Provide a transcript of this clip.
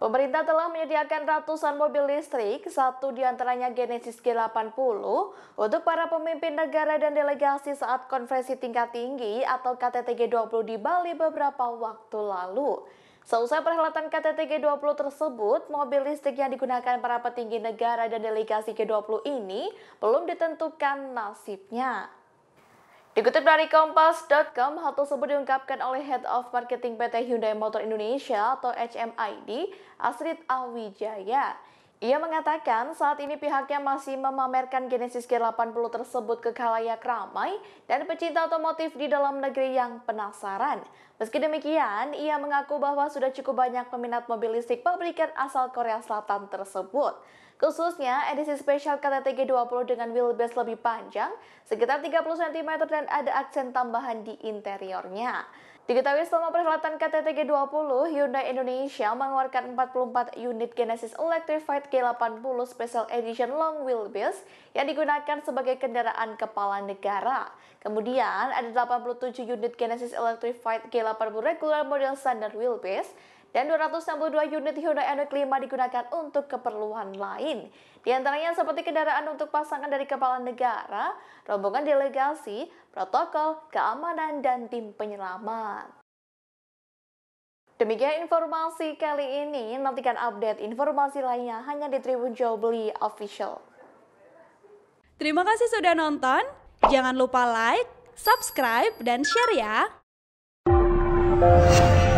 Pemerintah telah menyediakan ratusan mobil listrik, satu diantaranya Genesis G80, untuk para pemimpin negara dan delegasi saat konferensi tingkat tinggi atau KTT G20 di Bali beberapa waktu lalu. Seusai perhelatan KTT G20 tersebut, mobil listrik yang digunakan para petinggi negara dan delegasi G20 ini belum ditentukan nasibnya. Dikutip dari Kompas.com, hal tersebut diungkapkan oleh Head of Marketing PT Hyundai Motor Indonesia atau HMID, Astrid Awijaya. Ia mengatakan saat ini pihaknya masih memamerkan Genesis G80 tersebut ke kalayak ramai dan pecinta otomotif di dalam negeri yang penasaran. Meski demikian, ia mengaku bahwa sudah cukup banyak peminat mobil listrik pabrikan asal Korea Selatan tersebut. Khususnya edisi spesial KTT G20 dengan wheelbase lebih panjang, sekitar 30 cm dan ada aksen tambahan di interiornya. Diketahui selama perhelatan KTT G20, Hyundai Indonesia mengeluarkan 44 unit Genesis Electrified G80 Special Edition Long Wheelbase yang digunakan sebagai kendaraan kepala negara. Kemudian ada 87 unit Genesis Electrified G80 regular model standard wheelbase dan 262 unit Hyundai Ioniq 5 digunakan untuk keperluan lain. Di antaranya seperti kendaraan untuk pasangan dari kepala negara, rombongan delegasi, protokol, keamanan, dan tim penyelamat. Demikian informasi kali ini, nantikan update informasi lainnya hanya di Tribun Jauh Beli Official. Terima kasih sudah nonton, jangan lupa like, subscribe, dan share ya!